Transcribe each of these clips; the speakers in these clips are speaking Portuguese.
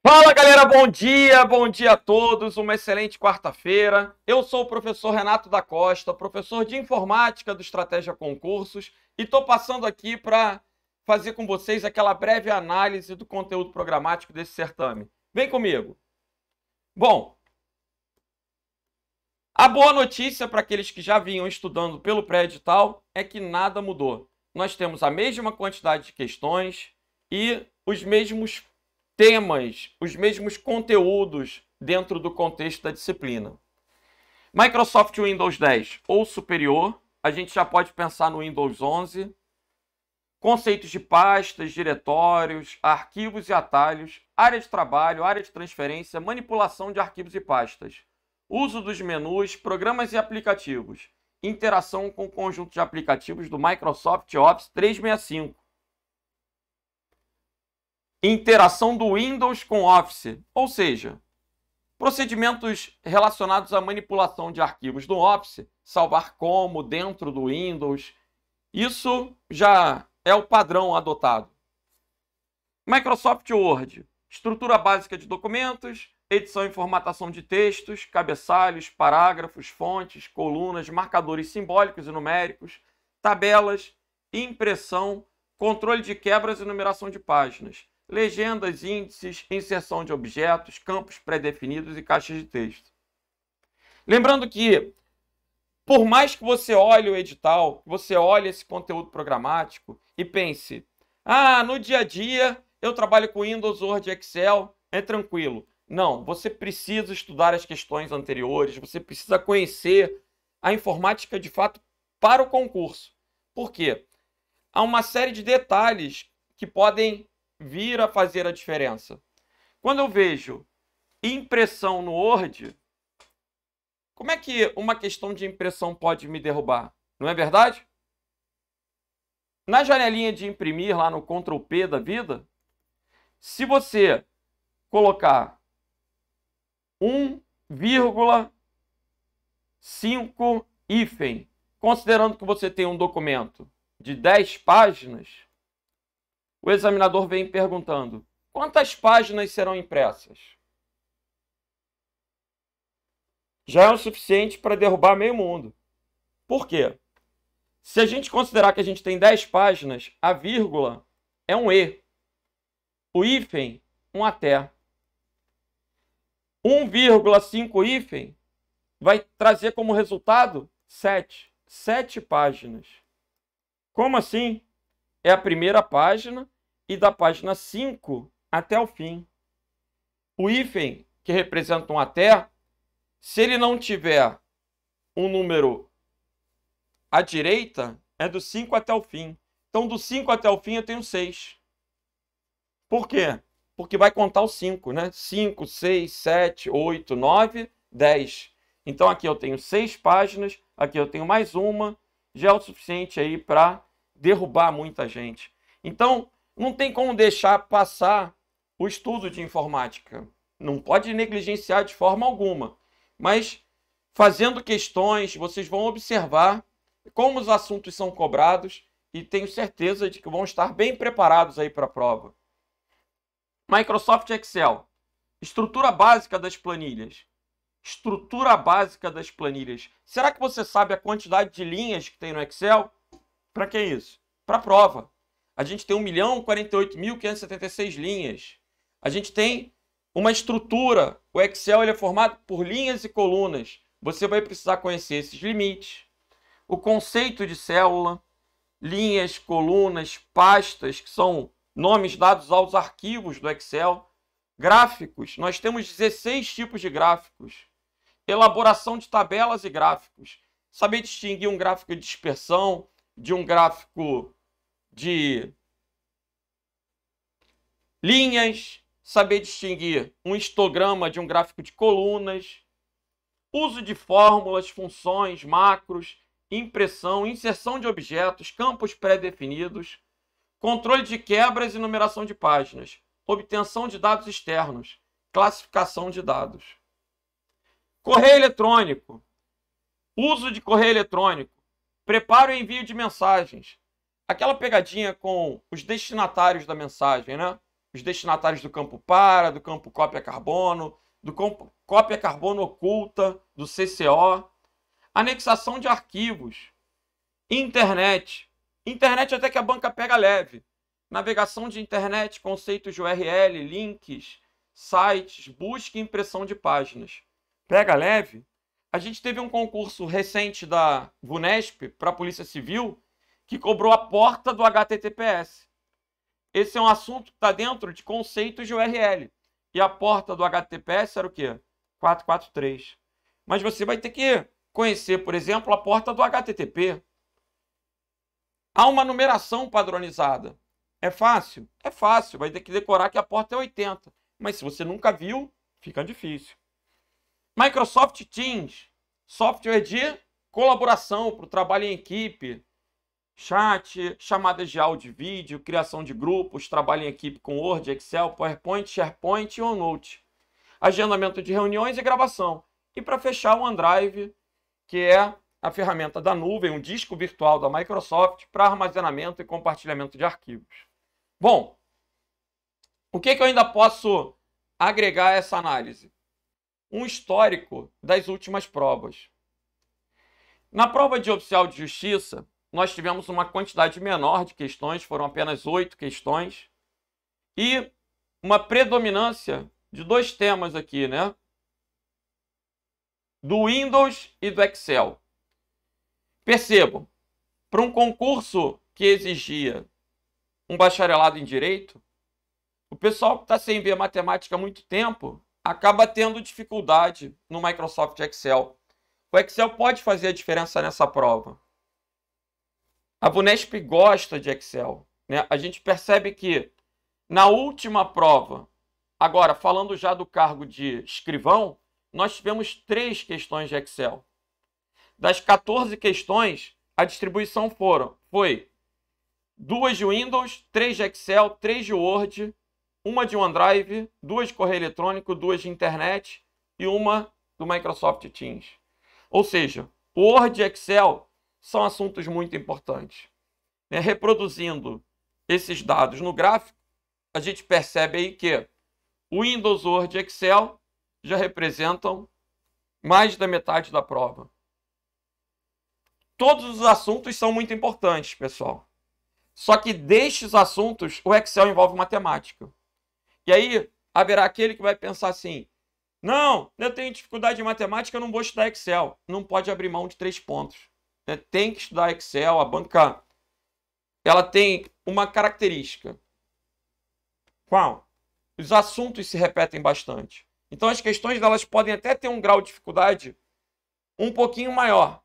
Fala galera, bom dia, bom dia a todos, uma excelente quarta-feira. Eu sou o professor Renato da Costa, professor de informática do Estratégia Concursos, e estou passando aqui para fazer com vocês aquela breve análise do conteúdo programático desse certame. Vem comigo. Bom, a boa notícia para aqueles que já vinham estudando pelo pré-edital é que nada mudou. Nós temos a mesma quantidade de questões e os mesmos temas, os mesmos conteúdos dentro do contexto da disciplina. Microsoft Windows 10 ou superior, a gente já pode pensar no Windows 11. Conceitos de pastas, diretórios, arquivos e atalhos, área de trabalho, área de transferência, manipulação de arquivos e pastas, uso dos menus, programas e aplicativos, interação com o conjunto de aplicativos do Microsoft Office 365 interação do Windows com Office, ou seja, procedimentos relacionados à manipulação de arquivos do Office, salvar como dentro do Windows. Isso já é o padrão adotado. Microsoft Word, estrutura básica de documentos, edição e formatação de textos, cabeçalhos, parágrafos, fontes, colunas, marcadores simbólicos e numéricos, tabelas, impressão, controle de quebras e numeração de páginas legendas, índices, inserção de objetos, campos pré-definidos e caixas de texto. Lembrando que, por mais que você olhe o edital, você olhe esse conteúdo programático e pense: ah, no dia a dia eu trabalho com Windows, Word e Excel, é tranquilo. Não, você precisa estudar as questões anteriores, você precisa conhecer a informática de fato para o concurso. Por quê? Há uma série de detalhes que podem vir a fazer a diferença. Quando eu vejo impressão no Word, como é que uma questão de impressão pode me derrubar? Não é verdade? Na janelinha de imprimir, lá no Ctrl P da vida, se você colocar 1,5 hífen, considerando que você tem um documento de 10 páginas, o examinador vem perguntando: quantas páginas serão impressas? Já é o suficiente para derrubar meio mundo. Por quê? Se a gente considerar que a gente tem 10 páginas, a vírgula é um E. O hífen, um até. 1,5 hífen vai trazer como resultado 7. 7 páginas. Como assim? é a primeira página e da página 5 até o fim. O hífen, que representa um até, se ele não tiver um número à direita, é do 5 até o fim. Então, do 5 até o fim, eu tenho 6. Por quê? Porque vai contar o 5, né? 5, 6, 7, 8, 9, 10. Então, aqui eu tenho 6 páginas, aqui eu tenho mais uma, já é o suficiente aí para derrubar muita gente. Então, não tem como deixar passar o estudo de informática. Não pode negligenciar de forma alguma. Mas fazendo questões, vocês vão observar como os assuntos são cobrados e tenho certeza de que vão estar bem preparados aí para a prova. Microsoft Excel. Estrutura básica das planilhas. Estrutura básica das planilhas. Será que você sabe a quantidade de linhas que tem no Excel? Para que isso? Para prova. A gente tem 1.048.576 linhas. A gente tem uma estrutura. O Excel ele é formado por linhas e colunas. Você vai precisar conhecer esses limites, o conceito de célula, linhas, colunas, pastas, que são nomes dados aos arquivos do Excel, gráficos. Nós temos 16 tipos de gráficos. Elaboração de tabelas e gráficos. Saber distinguir um gráfico de dispersão, de um gráfico de linhas, saber distinguir um histograma de um gráfico de colunas, uso de fórmulas, funções, macros, impressão, inserção de objetos, campos pré-definidos, controle de quebras e numeração de páginas, obtenção de dados externos, classificação de dados. Correio eletrônico. Uso de correio eletrônico, Prepara o envio de mensagens. Aquela pegadinha com os destinatários da mensagem, né? Os destinatários do campo para, do campo cópia carbono, do campo cópia carbono oculta, do CCO. Anexação de arquivos. Internet. Internet até que a banca pega leve. Navegação de internet, conceitos de URL, links, sites, busca e impressão de páginas. Pega leve? A gente teve um concurso recente da VUNESP para a Polícia Civil que cobrou a porta do HTTPS. Esse é um assunto que está dentro de conceitos de URL. E a porta do HTTPS era o quê? 443. Mas você vai ter que conhecer, por exemplo, a porta do HTTP. Há uma numeração padronizada. É fácil? É fácil. Vai ter que decorar que a porta é 80. Mas se você nunca viu, fica difícil. Microsoft Teams, software de colaboração para o trabalho em equipe, chat, chamadas de áudio e vídeo, criação de grupos, trabalho em equipe com Word, Excel, PowerPoint, SharePoint e OneNote, agendamento de reuniões e gravação. E para fechar, o OneDrive, que é a ferramenta da nuvem, um disco virtual da Microsoft para armazenamento e compartilhamento de arquivos. Bom, o que, que eu ainda posso agregar a essa análise? um histórico das últimas provas. Na prova de oficial de justiça, nós tivemos uma quantidade menor de questões, foram apenas oito questões, e uma predominância de dois temas aqui, né? Do Windows e do Excel. Percebam, para um concurso que exigia um bacharelado em direito, o pessoal que está sem ver matemática há muito tempo acaba tendo dificuldade no Microsoft Excel. O Excel pode fazer a diferença nessa prova. A Bunesp gosta de Excel. Né? A gente percebe que na última prova, agora falando já do cargo de escrivão, nós tivemos três questões de Excel. Das 14 questões, a distribuição foram, foi duas de Windows, três de Excel, três de Word uma de OneDrive, duas de correio eletrônico, duas de internet e uma do Microsoft Teams. Ou seja, Word e Excel são assuntos muito importantes. Né? Reproduzindo esses dados no gráfico, a gente percebe aí que Windows, Word e Excel já representam mais da metade da prova. Todos os assuntos são muito importantes, pessoal. Só que destes assuntos, o Excel envolve matemática. E aí haverá aquele que vai pensar assim: não, eu tenho dificuldade em matemática, eu não vou estudar Excel. Não pode abrir mão de três pontos. Né? Tem que estudar Excel. A banca ela tem uma característica. Qual? Os assuntos se repetem bastante. Então as questões delas podem até ter um grau de dificuldade um pouquinho maior.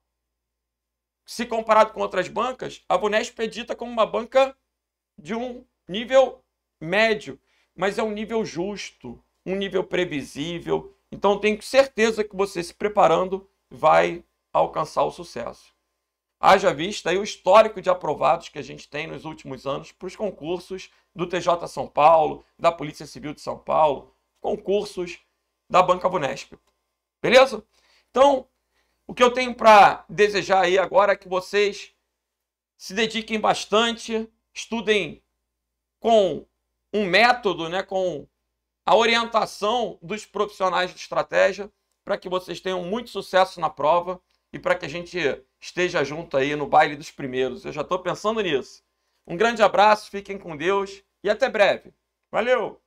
Se comparado com outras bancas, a Bunesp é dita como uma banca de um nível médio, mas é um nível justo, um nível previsível. Então tenho certeza que você se preparando vai alcançar o sucesso. Haja vista aí o histórico de aprovados que a gente tem nos últimos anos para os concursos do TJ São Paulo, da Polícia Civil de São Paulo, concursos da Banca Vunesp. Beleza? Então, o que eu tenho para desejar aí agora é que vocês se dediquem bastante, estudem com um método né, com a orientação dos profissionais de estratégia para que vocês tenham muito sucesso na prova e para que a gente esteja junto aí no baile dos primeiros. Eu já estou pensando nisso. Um grande abraço, fiquem com Deus e até breve. Valeu!